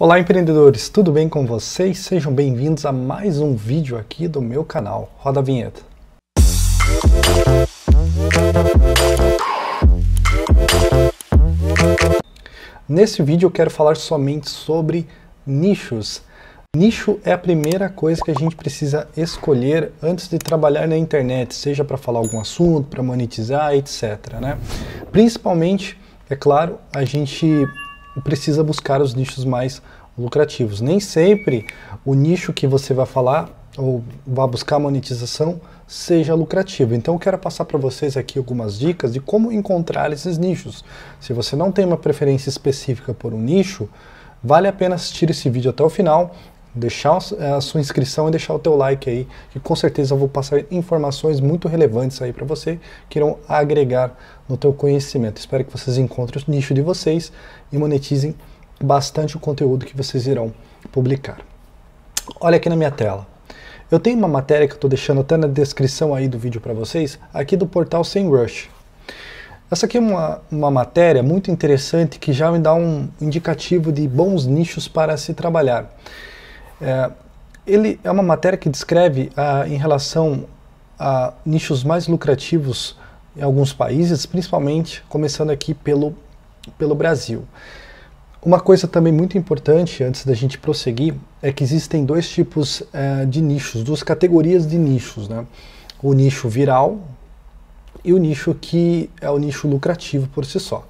Olá empreendedores, tudo bem com vocês? Sejam bem-vindos a mais um vídeo aqui do meu canal. Roda a vinheta. Nesse vídeo eu quero falar somente sobre nichos. Nicho é a primeira coisa que a gente precisa escolher antes de trabalhar na internet, seja para falar algum assunto, para monetizar, etc. Né? Principalmente, é claro, a gente precisa buscar os nichos mais lucrativos. Nem sempre o nicho que você vai falar ou vai buscar monetização seja lucrativo. Então eu quero passar para vocês aqui algumas dicas de como encontrar esses nichos. Se você não tem uma preferência específica por um nicho, vale a pena assistir esse vídeo até o final deixar eh, a sua inscrição e deixar o teu like aí, que com certeza eu vou passar informações muito relevantes aí para você que irão agregar no teu conhecimento. Espero que vocês encontrem o nicho de vocês e monetizem bastante o conteúdo que vocês irão publicar. Olha aqui na minha tela. Eu tenho uma matéria que eu estou deixando até na descrição aí do vídeo para vocês, aqui do portal Sem Rush. Essa aqui é uma, uma matéria muito interessante que já me dá um indicativo de bons nichos para se trabalhar. É, ele é uma matéria que descreve ah, em relação a nichos mais lucrativos em alguns países, principalmente começando aqui pelo, pelo Brasil. Uma coisa também muito importante antes da gente prosseguir é que existem dois tipos é, de nichos, duas categorias de nichos, né? O nicho viral e o nicho que é o nicho lucrativo por si só.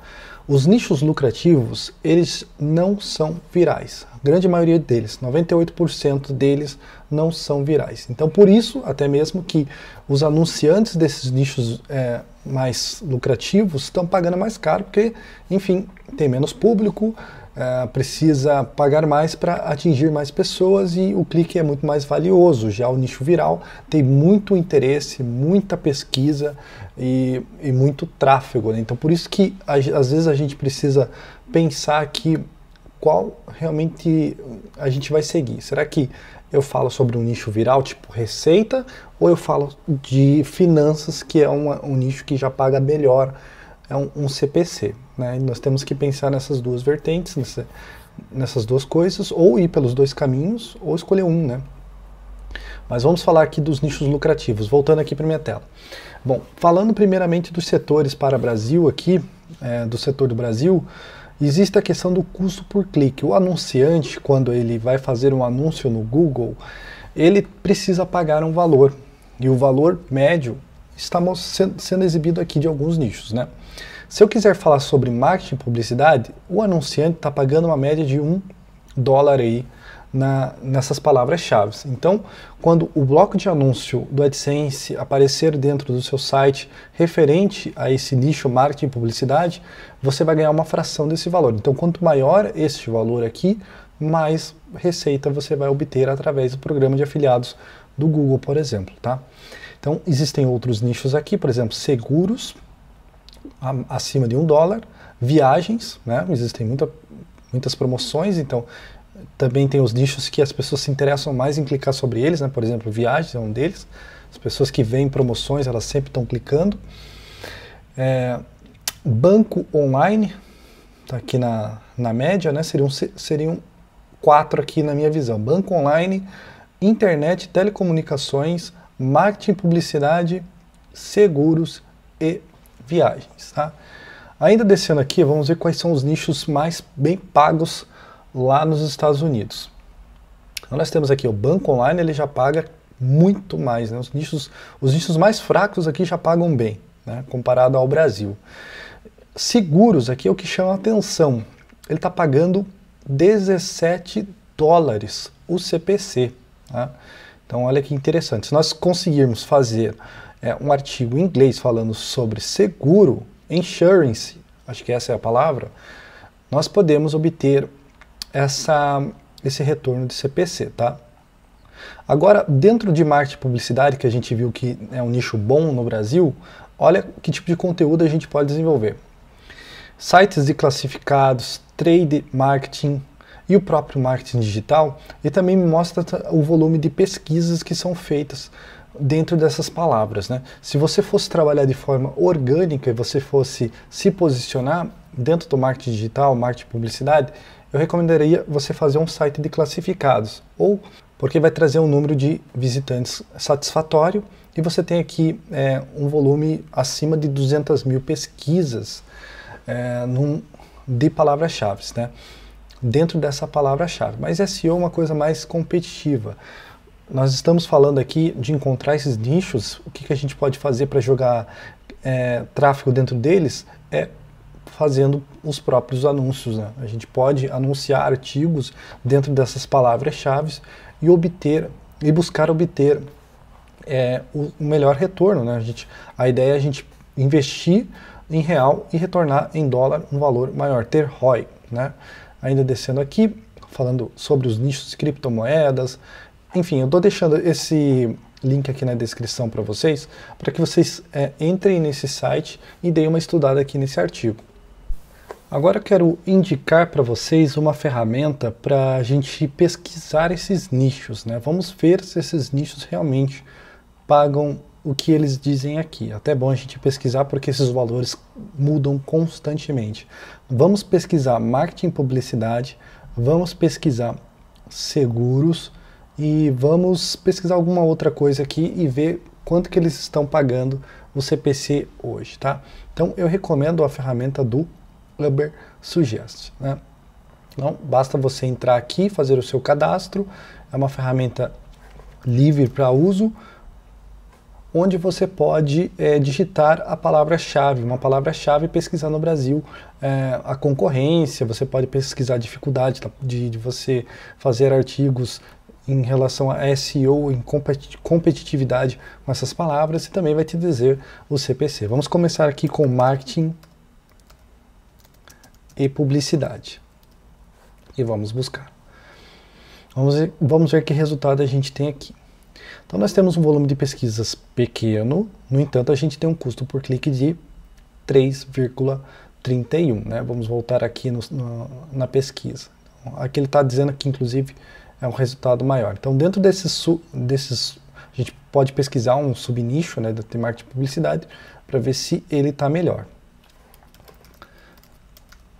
Os nichos lucrativos, eles não são virais. A grande maioria deles, 98% deles não são virais. Então, por isso, até mesmo que os anunciantes desses nichos é, mais lucrativos estão pagando mais caro, porque, enfim, tem menos público, ah, precisa pagar mais para atingir mais pessoas e o clique é muito mais valioso. Já o nicho viral tem muito interesse, muita pesquisa e, e muito tráfego. Né? Então, por isso que às vezes a gente precisa pensar que qual realmente a gente vai seguir. Será que eu falo sobre um nicho viral, tipo receita, ou eu falo de finanças, que é uma, um nicho que já paga melhor, é um, um CPC. Né? nós temos que pensar nessas duas vertentes, nessa, nessas duas coisas, ou ir pelos dois caminhos, ou escolher um, né? Mas vamos falar aqui dos nichos lucrativos, voltando aqui para minha tela. Bom, falando primeiramente dos setores para Brasil aqui, é, do setor do Brasil, existe a questão do custo por clique. O anunciante, quando ele vai fazer um anúncio no Google, ele precisa pagar um valor. E o valor médio está sendo exibido aqui de alguns nichos, né? Se eu quiser falar sobre marketing e publicidade, o anunciante está pagando uma média de um dólar aí na, nessas palavras-chave. Então, quando o bloco de anúncio do AdSense aparecer dentro do seu site referente a esse nicho marketing e publicidade, você vai ganhar uma fração desse valor. Então, quanto maior este valor aqui, mais receita você vai obter através do programa de afiliados do Google, por exemplo, tá? Então, existem outros nichos aqui, por exemplo, seguros a, acima de um dólar, viagens, né? existem muita, muitas promoções, então também tem os nichos que as pessoas se interessam mais em clicar sobre eles, né? por exemplo, viagens é um deles, as pessoas que veem promoções, elas sempre estão clicando. É, banco online, está aqui na, na média, né? seriam, seriam quatro aqui na minha visão. Banco online, internet, telecomunicações, marketing, publicidade, seguros e viagens. Tá? Ainda descendo aqui, vamos ver quais são os nichos mais bem pagos lá nos Estados Unidos. Então, nós temos aqui o banco online, ele já paga muito mais, né? os, nichos, os nichos mais fracos aqui já pagam bem, né? comparado ao Brasil. Seguros aqui é o que chama atenção, ele está pagando 17 dólares o CPC. Tá? Então, olha que interessante. Se nós conseguirmos fazer é, um artigo em inglês falando sobre seguro, insurance, acho que essa é a palavra, nós podemos obter essa, esse retorno de CPC, tá? Agora, dentro de marketing e publicidade, que a gente viu que é um nicho bom no Brasil, olha que tipo de conteúdo a gente pode desenvolver. Sites de classificados, trade marketing, e o próprio marketing digital, e também mostra o volume de pesquisas que são feitas dentro dessas palavras. Né? Se você fosse trabalhar de forma orgânica e você fosse se posicionar dentro do marketing digital, marketing publicidade, eu recomendaria você fazer um site de classificados, ou porque vai trazer um número de visitantes satisfatório e você tem aqui é, um volume acima de 200 mil pesquisas é, num, de palavras-chave. Né? dentro dessa palavra-chave. Mas SEO é uma coisa mais competitiva. Nós estamos falando aqui de encontrar esses nichos, o que, que a gente pode fazer para jogar é, tráfego dentro deles é fazendo os próprios anúncios. Né? A gente pode anunciar artigos dentro dessas palavras-chave e obter e buscar obter é, o, o, melhor retorno. Né? A, gente, a ideia é a gente investir em real e retornar em dólar um valor maior, ter ROI. Né? ainda descendo aqui, falando sobre os nichos de criptomoedas. Enfim, eu estou deixando esse link aqui na descrição para vocês, para que vocês é, entrem nesse site e deem uma estudada aqui nesse artigo. Agora eu quero indicar para vocês uma ferramenta para a gente pesquisar esses nichos. Né? Vamos ver se esses nichos realmente pagam o que eles dizem aqui. Até é bom a gente pesquisar porque esses valores mudam constantemente. Vamos pesquisar marketing publicidade, vamos pesquisar seguros e vamos pesquisar alguma outra coisa aqui e ver quanto que eles estão pagando o CPC hoje, tá? Então eu recomendo a ferramenta do Uber Suggest, né? Então basta você entrar aqui, fazer o seu cadastro, é uma ferramenta livre para uso, onde você pode é, digitar a palavra-chave, uma palavra-chave pesquisar no Brasil é, a concorrência, você pode pesquisar a dificuldade de, de você fazer artigos em relação a SEO, em competitividade com essas palavras e também vai te dizer o CPC. Vamos começar aqui com marketing e publicidade. E vamos buscar. Vamos ver, vamos ver que resultado a gente tem aqui. Então nós temos um volume de pesquisas pequeno, no entanto a gente tem um custo por clique de 3,31. Né? Vamos voltar aqui no, no, na pesquisa. Então, aqui ele está dizendo que inclusive é um resultado maior. Então dentro desses, desses a gente pode pesquisar um subnicho né, da temática de publicidade para ver se ele está melhor.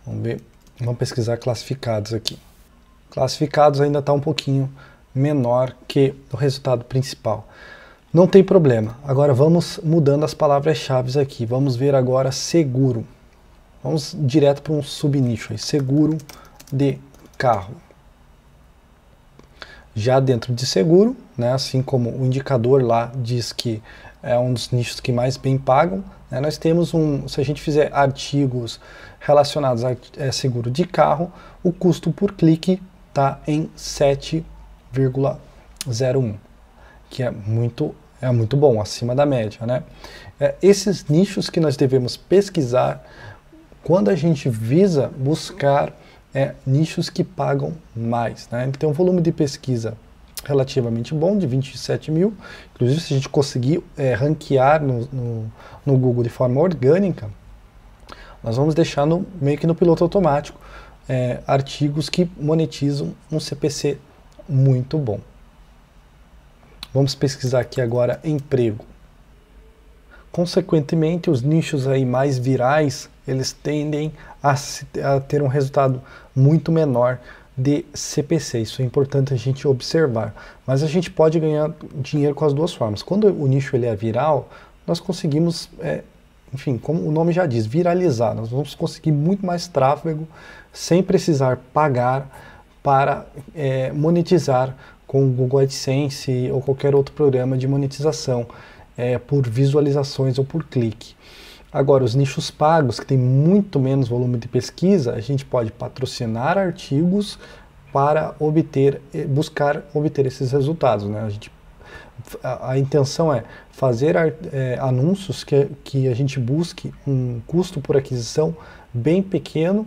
Vamos ver, vamos pesquisar classificados aqui. Classificados ainda está um pouquinho menor que o resultado principal. Não tem problema. Agora vamos mudando as palavras-chave aqui. Vamos ver agora seguro. Vamos direto para um subnicho aí, seguro de carro. Já dentro de seguro, né, assim como o indicador lá diz que é um dos nichos que mais bem pagam, né, nós temos um, se a gente fizer artigos relacionados a é, seguro de carro, o custo por clique está em 7 0,01, que é muito é muito bom, acima da média, né? É, esses nichos que nós devemos pesquisar quando a gente visa buscar é, nichos que pagam mais, né? Ele então, tem um volume de pesquisa relativamente bom, de 27 mil. Inclusive, se a gente conseguir é, ranquear no, no, no, Google de forma orgânica, nós vamos deixar no, meio que no piloto automático é, artigos que monetizam um CPC muito bom. Vamos pesquisar aqui agora emprego. Consequentemente, os nichos aí mais virais, eles tendem a, a ter um resultado muito menor de CPC. Isso é importante a gente observar. Mas a gente pode ganhar dinheiro com as duas formas. Quando o nicho ele é viral, nós conseguimos, é, enfim, como o nome já diz, viralizar. Nós vamos conseguir muito mais tráfego sem precisar pagar para é, monetizar com o Google AdSense ou qualquer outro programa de monetização é, por visualizações ou por clique. Agora, os nichos pagos, que tem muito menos volume de pesquisa, a gente pode patrocinar artigos para obter, é, buscar obter esses resultados. Né? A, gente, a, a intenção é fazer é, anúncios que, que a gente busque um custo por aquisição bem pequeno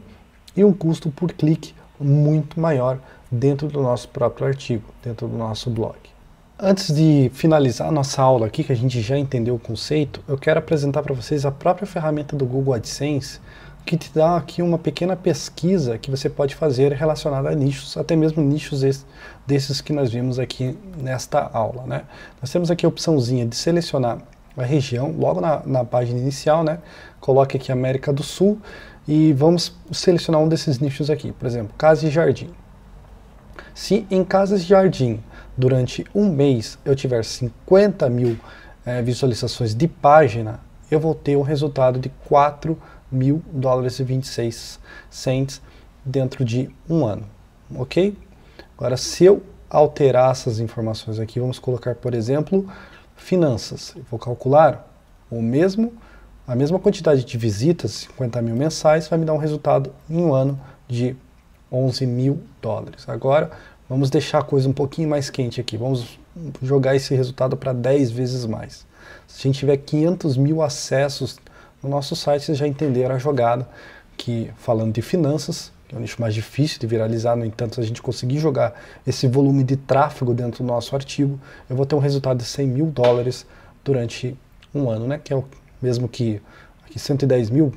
e um custo por clique muito maior dentro do nosso próprio artigo, dentro do nosso blog. Antes de finalizar nossa aula aqui, que a gente já entendeu o conceito, eu quero apresentar para vocês a própria ferramenta do Google AdSense, que te dá aqui uma pequena pesquisa que você pode fazer relacionada a nichos, até mesmo nichos desses que nós vimos aqui nesta aula. Né? Nós temos aqui a opçãozinha de selecionar a região, logo na, na página inicial, né? coloque aqui América do Sul, e vamos selecionar um desses nichos aqui, por exemplo, casa e jardim. Se em casas e jardim, durante um mês, eu tiver 50 mil é, visualizações de página, eu vou ter um resultado de 4 mil dólares e 26 cents dentro de um ano, ok? Agora, se eu alterar essas informações aqui, vamos colocar, por exemplo, finanças. Eu vou calcular o mesmo a mesma quantidade de visitas, 50 mil mensais, vai me dar um resultado em um ano de 11 mil dólares. Agora, vamos deixar a coisa um pouquinho mais quente aqui. Vamos jogar esse resultado para 10 vezes mais. Se a gente tiver 500 mil acessos no nosso site, vocês já entenderam a jogada que, falando de finanças, que é o nicho mais difícil de viralizar, no entanto, se a gente conseguir jogar esse volume de tráfego dentro do nosso artigo, eu vou ter um resultado de 100 mil dólares durante um ano, né? Que é o mesmo que aqui 110 mil,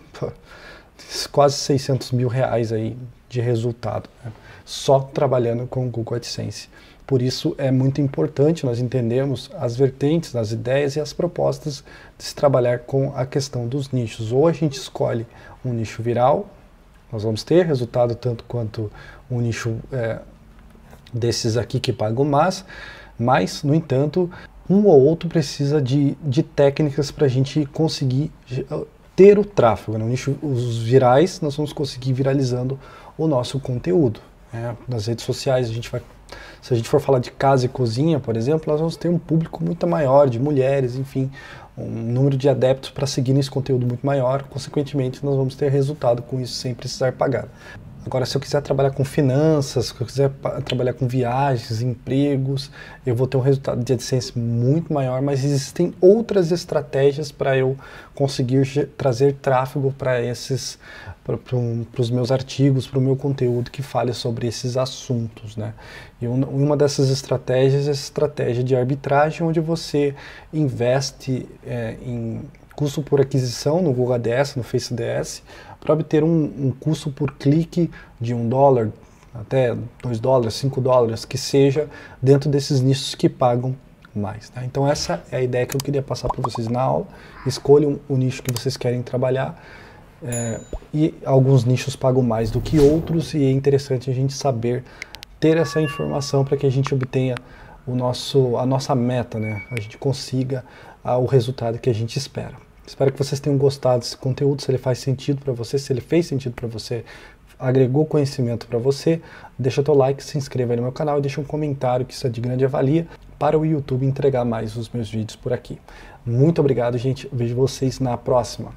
quase 600 mil reais aí de resultado, né? só trabalhando com o Google AdSense. Por isso é muito importante nós entendermos as vertentes, as ideias e as propostas de se trabalhar com a questão dos nichos. Ou a gente escolhe um nicho viral, nós vamos ter resultado tanto quanto um nicho é, desses aqui que pagam mais, mas, no entanto, um ou outro precisa de, de técnicas para a gente conseguir ah, ter o tráfego. Né? O nicho, os virais, nós vamos conseguir viralizando o nosso conteúdo. Né? Nas redes sociais, a gente vai, se a gente for falar de casa e cozinha, por exemplo, nós vamos ter um público muito maior de mulheres, enfim, um número de adeptos para seguir esse conteúdo muito maior. Consequentemente, nós vamos ter resultado com isso sem precisar pagar. Agora, se eu quiser trabalhar com finanças, se eu quiser trabalhar com viagens, empregos, eu vou ter um resultado de AdSense muito maior, mas existem outras estratégias para eu conseguir trazer tráfego para esses para os meus artigos, para o meu conteúdo que fale sobre esses assuntos. Né? E uma dessas estratégias é a estratégia de arbitragem, onde você investe é, em custo por aquisição no Google Ads, no Face Ads, para obter um, um custo por clique de um dólar, até dois dólares, cinco dólares, que seja dentro desses nichos que pagam mais. Tá? Então essa é a ideia que eu queria passar para vocês na aula. Escolham o nicho que vocês querem trabalhar. É, e alguns nichos pagam mais do que outros e é interessante a gente saber ter essa informação para que a gente obtenha o nosso, a nossa meta, né? a gente consiga ah, o resultado que a gente espera. Espero que vocês tenham gostado desse conteúdo, se ele faz sentido para você, se ele fez sentido para você, agregou conhecimento para você, deixa teu like, se inscreva aí no meu canal e deixa um comentário que isso é de grande avalia para o YouTube entregar mais os meus vídeos por aqui. Muito obrigado, gente. Vejo vocês na próxima.